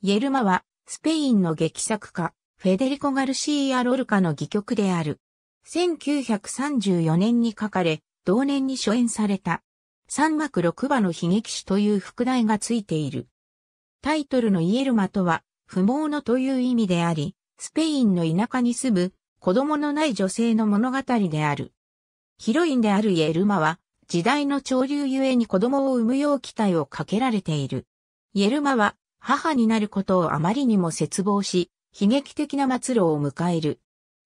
イェルマは、スペインの劇作家、フェデリコ・ガルシーア・ロルカの戯曲である。1934年に書かれ、同年に初演された。三幕六馬の悲劇史という副題がついている。タイトルのイエルマとは、不毛のという意味であり、スペインの田舎に住む子供のない女性の物語である。ヒロインであるイエルマは、時代の潮流ゆえに子供を産むよう期待をかけられている。イエルマは母になることをあまりにも絶望し、悲劇的な末路を迎える。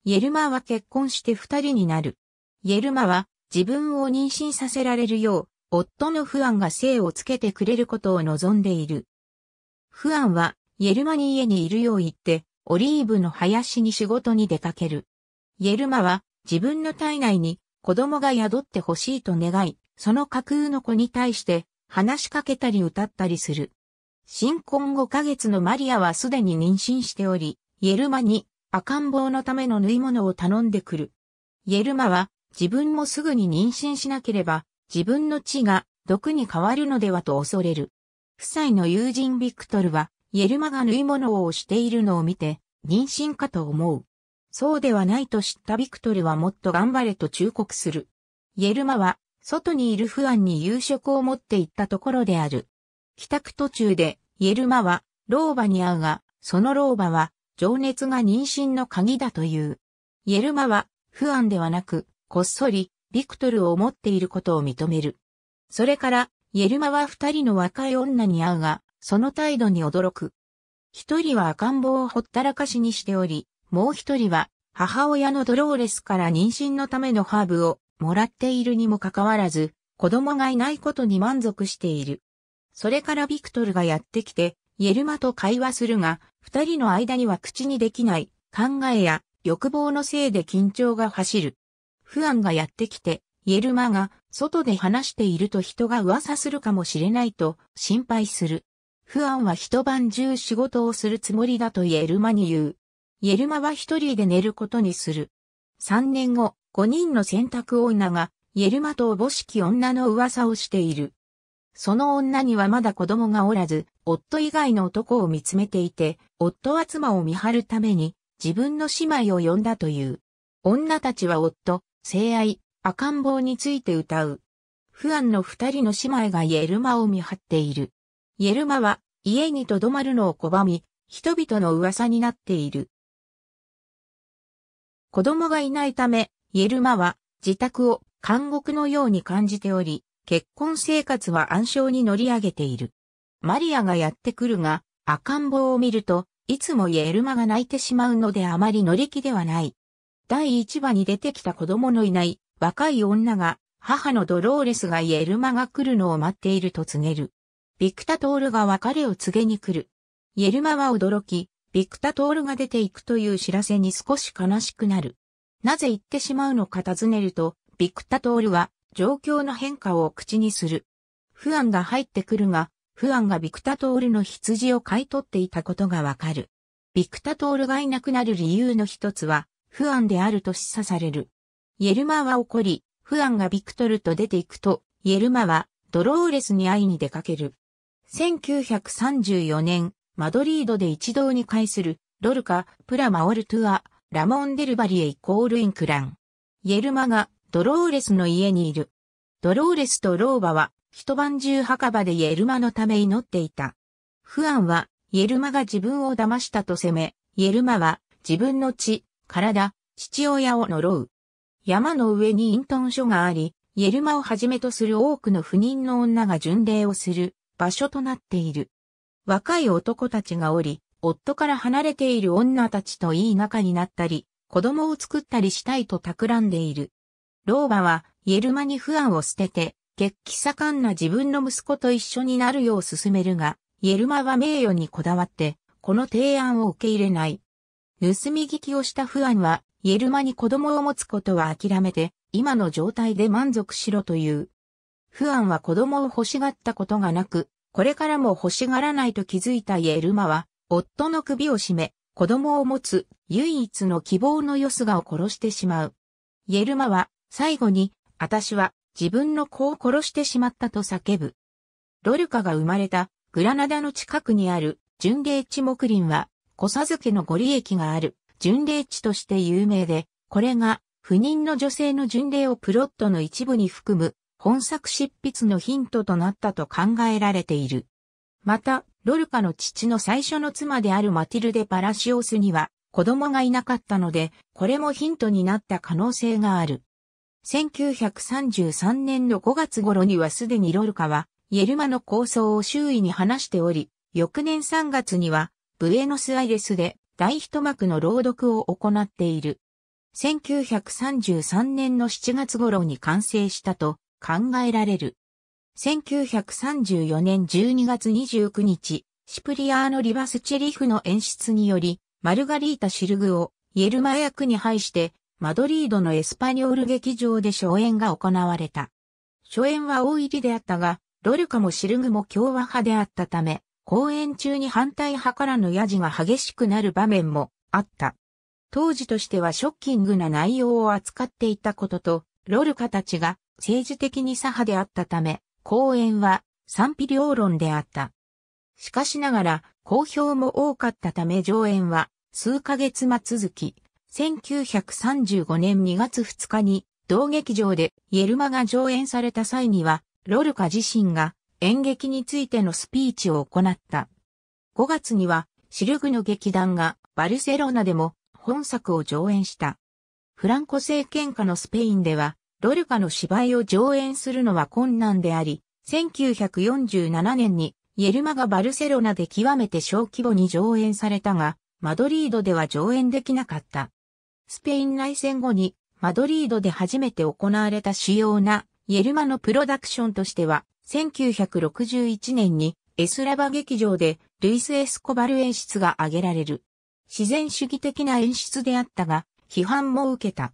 イェルマは結婚して二人になる。イェルマは自分を妊娠させられるよう、夫のフ安ンが生をつけてくれることを望んでいる。フ安ンは、イェルマに家にいるよう言って、オリーブの林に仕事に出かける。イェルマは、自分の体内に子供が宿ってほしいと願い、その架空の子に対して話しかけたり歌ったりする。新婚5ヶ月のマリアはすでに妊娠しており、イエルマに赤ん坊のための縫い物を頼んでくる。イエルマは自分もすぐに妊娠しなければ自分の血が毒に変わるのではと恐れる。夫妻の友人ビクトルはイエルマが縫い物をしているのを見て妊娠かと思う。そうではないと知ったビクトルはもっと頑張れと忠告する。イエルマは外にいるフ安ンに夕食を持って行ったところである。帰宅途中で、イエルマは、老婆に会うが、その老婆は、情熱が妊娠の鍵だという。イエルマは、不安ではなく、こっそり、ビクトルを持っていることを認める。それから、イエルマは二人の若い女に会うが、その態度に驚く。一人は赤ん坊をほったらかしにしており、もう一人は、母親のドローレスから妊娠のためのハーブをもらっているにもかかわらず、子供がいないことに満足している。それからビクトルがやってきて、イェルマと会話するが、二人の間には口にできない、考えや欲望のせいで緊張が走る。不安がやってきて、イェルマが外で話していると人が噂するかもしれないと心配する。不安は一晩中仕事をするつもりだとイェルマに言う。イェルマは一人で寝ることにする。三年後、五人の選択女が、イェルマとおぼしき女の噂をしている。その女にはまだ子供がおらず、夫以外の男を見つめていて、夫は妻を見張るために、自分の姉妹を呼んだという。女たちは夫、性愛、赤ん坊について歌う。不安の二人の姉妹がイエルマを見張っている。イエルマは、家に留まるのを拒み、人々の噂になっている。子供がいないため、イエルマは、自宅を監獄のように感じており、結婚生活は暗礁に乗り上げている。マリアがやってくるが、赤ん坊を見ると、いつもイエルマが泣いてしまうのであまり乗り気ではない。第一話に出てきた子供のいない若い女が母のドローレスがイエルマが来るのを待っていると告げる。ビクタトールが別れを告げに来る。イエルマは驚き、ビクタトールが出ていくという知らせに少し悲しくなる。なぜ行ってしまうのか尋ねると、ビクタトールは状況の変化を口にする。不安が入ってくるが、不安がビクタトールの羊を買い取っていたことがわかる。ビクタトールがいなくなる理由の一つは、不安であると示唆される。イェルマは怒り、不安がビクトルと出ていくと、イェルマはドローレスに会いに出かける。1934年、マドリードで一堂に会する、ドルカ、プラマオルトゥア、ラモンデルバリエイコールインクラン。イェルマがドローレスの家にいる。ドローレスと老婆は一晩中墓場でイエルマのため祈っていた。フ安ンはイエルマが自分を騙したと責め、イエルマは自分の血、体、父親を呪う。山の上に隠遁所があり、イエルマをはじめとする多くの不妊の女が巡礼をする場所となっている。若い男たちがおり、夫から離れている女たちといい仲になったり、子供を作ったりしたいと企んでいる。老婆は、イエルマに不安を捨てて、血気盛んな自分の息子と一緒になるよう勧めるが、イエルマは名誉にこだわって、この提案を受け入れない。盗み聞きをした不安は、イエルマに子供を持つことは諦めて、今の状態で満足しろという。不安は子供を欲しがったことがなく、これからも欲しがらないと気づいたイエルマは、夫の首を絞め、子供を持つ唯一の希望のヨスガを殺してしまう。イエルマは最後に、私は自分の子を殺してしまったと叫ぶ。ロルカが生まれたグラナダの近くにある巡礼地木林は、子授けのご利益がある巡礼地として有名で、これが不妊の女性の巡礼をプロットの一部に含む本作執筆のヒントとなったと考えられている。また、ロルカの父の最初の妻であるマティルデ・パラシオスには子供がいなかったので、これもヒントになった可能性がある。1933年の5月頃にはすでにロルカは、イエルマの構想を周囲に話しており、翌年3月には、ブエノスアイレスで大一幕の朗読を行っている。1933年の7月頃に完成したと考えられる。1934年12月29日、シプリアーノ・リバスチェリフの演出により、マルガリータ・シルグをイエルマ役に配してマドリードのエスパニョール劇場で初演が行われた。初演は大入りであったが、ロルカもシルグも共和派であったため、公演中に反対派からのヤジが激しくなる場面もあった。当時としてはショッキングな内容を扱っていたことと、ロルカたちが政治的に左派であったため、公演は賛否両論であった。しかしながら、好評も多かったため上演は数ヶ月間続き、1935年2月2日に同劇場でイエルマが上演された際には、ロルカ自身が演劇についてのスピーチを行った。5月には、シルグの劇団がバルセロナでも本作を上演した。フランコ政権下のスペインでは、ロルカの芝居を上演するのは困難であり、1947年にイエルマがバルセロナで極めて小規模に上演されたが、マドリードでは上演できなかった。スペイン内戦後にマドリードで初めて行われた主要なイエルマのプロダクションとしては、1961年にエスラバ劇場でルイス・エスコバル演出が挙げられる。自然主義的な演出であったが、批判も受けた。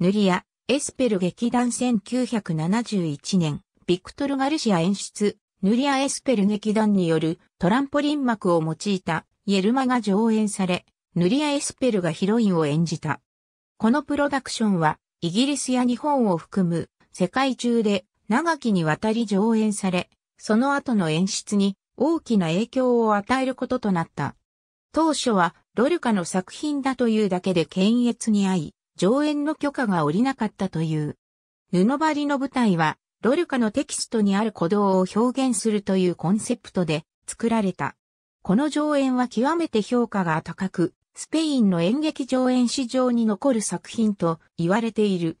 ヌリア、エスペル劇団1971年、ビクトル・ガルシア演出、ヌリア・エスペル劇団によるトランポリン幕を用いたイエルマが上演され、ヌリア・エスペルがヒロインを演じた。このプロダクションは、イギリスや日本を含む世界中で長きにわたり上演され、その後の演出に大きな影響を与えることとなった。当初はロルカの作品だというだけで検閲に遭い、上演の許可が下りなかったという。布張りの舞台は、ロルカのテキストにある鼓動を表現するというコンセプトで作られた。この上演は極めて評価が高く、スペインの演劇上演史上に残る作品と言われている。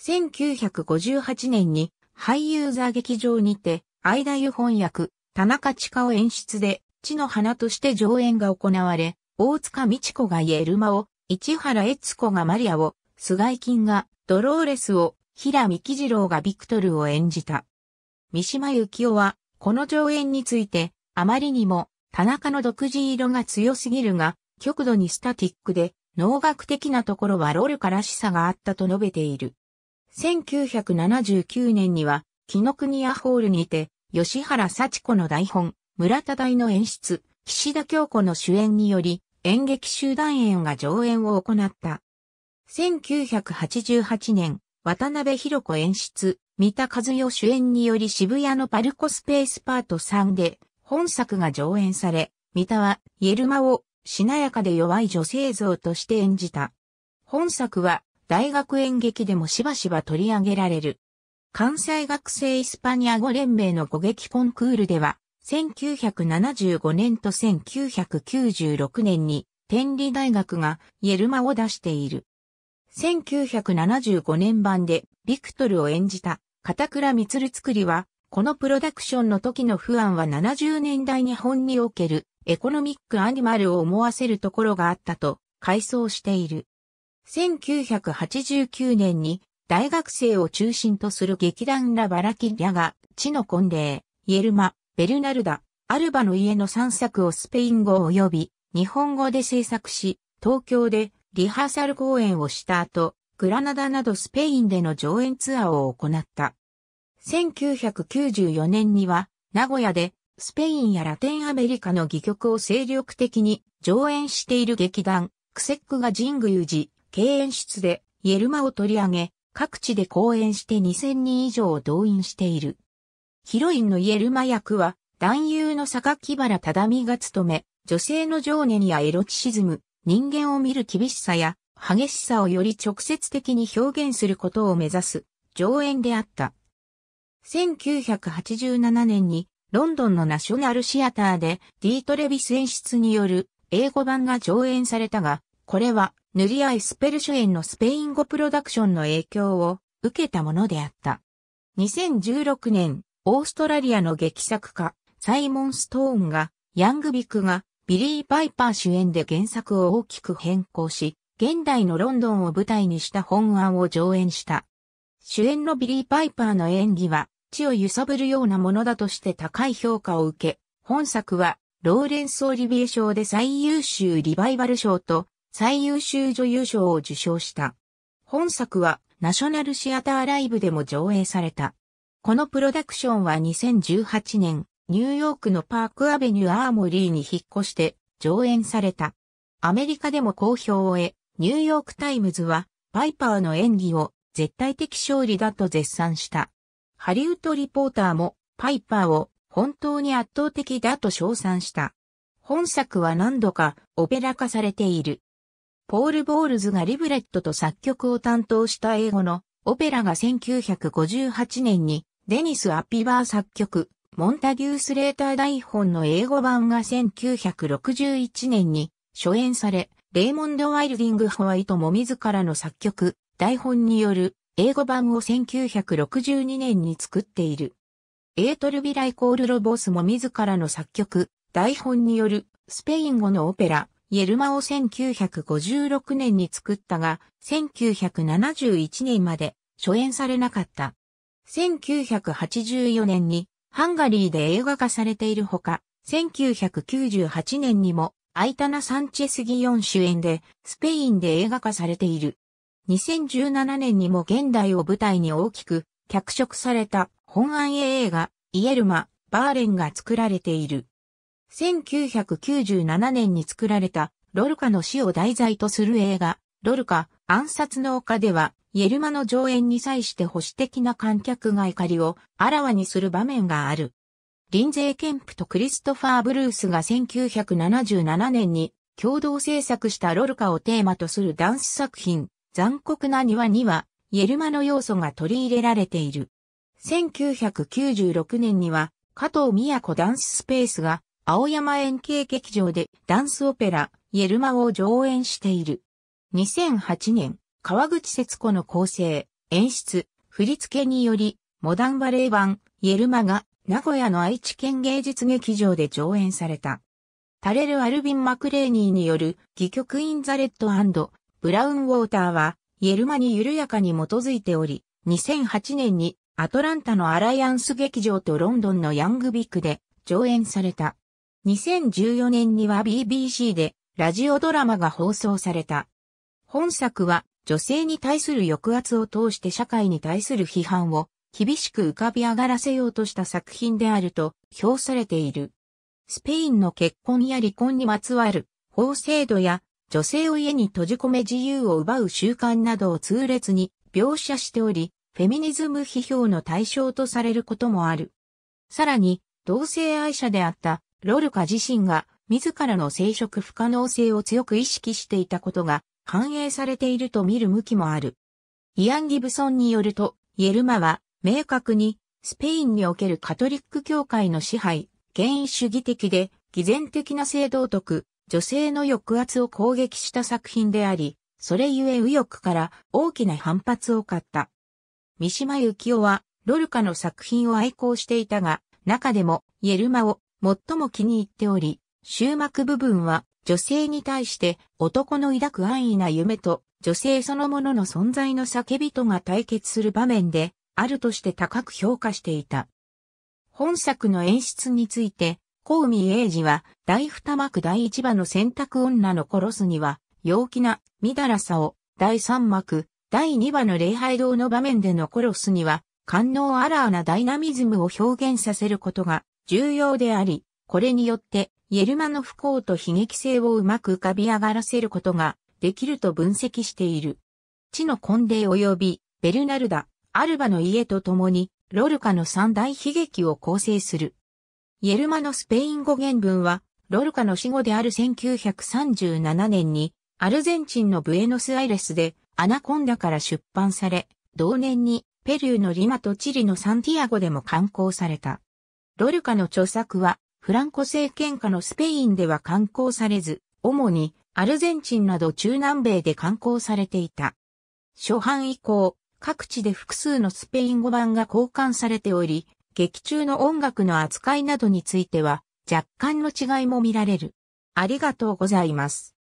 1958年に俳優座劇場にて、相田湯翻訳、田中千佳を演出で、地の花として上演が行われ、大塚美智子がイエルマを、市原悦子がマリアを、菅井金がドローレスを、平見喜次郎がビクトルを演じた。三島由紀夫は、この上演について、あまりにも、田中の独自色が強すぎるが、極度にスタティックで、能楽的なところはロルカらしさがあったと述べている。1979年には、木の国屋ホールにて、吉原幸子の台本、村田大の演出、岸田京子の主演により、演劇集団演が上演を行った。1988年、渡辺博子演出、三田和代主演により渋谷のパルコスペースパート3で、本作が上演され、三田は、イエルマをしなやかで弱い女性像として演じた。本作は大学演劇でもしばしば取り上げられる。関西学生イスパニア語連盟の語劇コンクールでは、1975年と1996年に天理大学がイエルマを出している。1975年版でビクトルを演じた片倉光作りは、このプロダクションの時の不安は70年代日本におけるエコノミックアニマルを思わせるところがあったと回想している。1989年に大学生を中心とする劇団ラ・バラキリャが、地の婚礼、イエルマ、ベルナルダ、アルバの家の3作をスペイン語及び日本語で制作し、東京でリハーサル公演をした後、グラナダなどスペインでの上演ツアーを行った。1994年には名古屋でスペインやラテンアメリカの戯曲を精力的に上演している劇団、クセックが神宮寺、経演出で、イエルマを取り上げ、各地で公演して2000人以上を動員している。ヒロインのイエルマ役は、男優の榊原忠美が務め、女性の情念やエロチシズム、人間を見る厳しさや、激しさをより直接的に表現することを目指す、上演であった。1987年にロンドンのナショナルシアターでディートレビス演出による英語版が上演されたが、これはヌリア・エスペル主演のスペイン語プロダクションの影響を受けたものであった。2016年、オーストラリアの劇作家、サイモン・ストーンが、ヤングビックがビリー・バイパー主演で原作を大きく変更し、現代のロンドンを舞台にした本案を上演した。主演のビリー・パイパーの演技は、地を揺さぶるようなものだとして高い評価を受け、本作は、ローレンス・オリビエ賞で最優秀リバイバル賞と最優秀女優賞を受賞した。本作は、ナショナルシアターライブでも上映された。このプロダクションは2018年、ニューヨークのパークアベニューアーモリーに引っ越して上演された。アメリカでも好評を得、ニューヨークタイムズは、パイパーの演技を絶対的勝利だと絶賛した。ハリウッドリポーターもパイパーを本当に圧倒的だと称賛した。本作は何度かオペラ化されている。ポール・ボールズがリブレットと作曲を担当した英語のオペラが1958年にデニス・アピバー作曲、モンタギュース・レーター台本の英語版が1961年に初演され、レイモンド・ワイルディング・ホワイトも自らの作曲、台本による英語版を1962年に作っている。エートルビライコールロボスも自らの作曲、台本によるスペイン語のオペラ、イエルマを1956年に作ったが、1971年まで初演されなかった。1984年にハンガリーで映画化されているほか、1998年にもアイタナ・サンチェス・ギヨン主演でスペインで映画化されている。2017年にも現代を舞台に大きく脚色された本案映画イエルマ、バーレンが作られている。1997年に作られたロルカの死を題材とする映画、ロルカ、暗殺の丘では、イエルマの上演に際して保守的な観客が怒りをあらわにする場面がある。リンゼー・ケンプとクリストファー・ブルースが1977年に共同制作したロルカをテーマとするダンス作品、残酷な庭には、イェルマの要素が取り入れられている。1996年には、加藤宮子ダンススペースが、青山円形劇場でダンスオペラ、イェルマを上演している。2008年、川口節子の構成、演出、振り付けにより、モダンバレー版、イェルマが、名古屋の愛知県芸術劇場で上演された。タレル・アルビン・マクレーニーによる、戯曲イン・ザ・レッドブラウンウォーターは、イエルマに緩やかに基づいており、2008年にアトランタのアライアンス劇場とロンドンのヤングビックで上演された。2014年には BBC でラジオドラマが放送された。本作は女性に対する抑圧を通して社会に対する批判を厳しく浮かび上がらせようとした作品であると評されている。スペインの結婚や離婚にまつわる法制度や女性を家に閉じ込め自由を奪う習慣などを痛烈に描写しており、フェミニズム批評の対象とされることもある。さらに、同性愛者であったロルカ自身が自らの生殖不可能性を強く意識していたことが反映されていると見る向きもある。イアン・ギブソンによると、イエルマは明確にスペインにおけるカトリック教会の支配、権威主義的で偽善的な性道徳、女性の抑圧を攻撃した作品であり、それゆえ右翼から大きな反発を買った。三島由紀夫は、ロルカの作品を愛好していたが、中でも、イエルマを最も気に入っており、終幕部分は女性に対して男の抱く安易な夢と女性そのものの存在の叫びとが対決する場面であるとして高く評価していた。本作の演出についてコウミ英二は、大二幕第一話の選択女の殺すには、陽気な、みだらさを、第三幕、第二話の礼拝堂の場面での殺すには、官能アラーなダイナミズムを表現させることが重要であり、これによって、イェルマの不幸と悲劇性をうまく浮かび上がらせることができると分析している。地の根礼及び、ベルナルダ、アルバの家と共に、ロルカの三大悲劇を構成する。イエルマのスペイン語原文は、ロルカの死後である1937年に、アルゼンチンのブエノスアイレスで、アナコンダから出版され、同年に、ペルーのリマとチリのサンティアゴでも刊行された。ロルカの著作は、フランコ政権下のスペインでは刊行されず、主にアルゼンチンなど中南米で刊行されていた。初版以降、各地で複数のスペイン語版が交換されており、劇中の音楽の扱いなどについては若干の違いも見られる。ありがとうございます。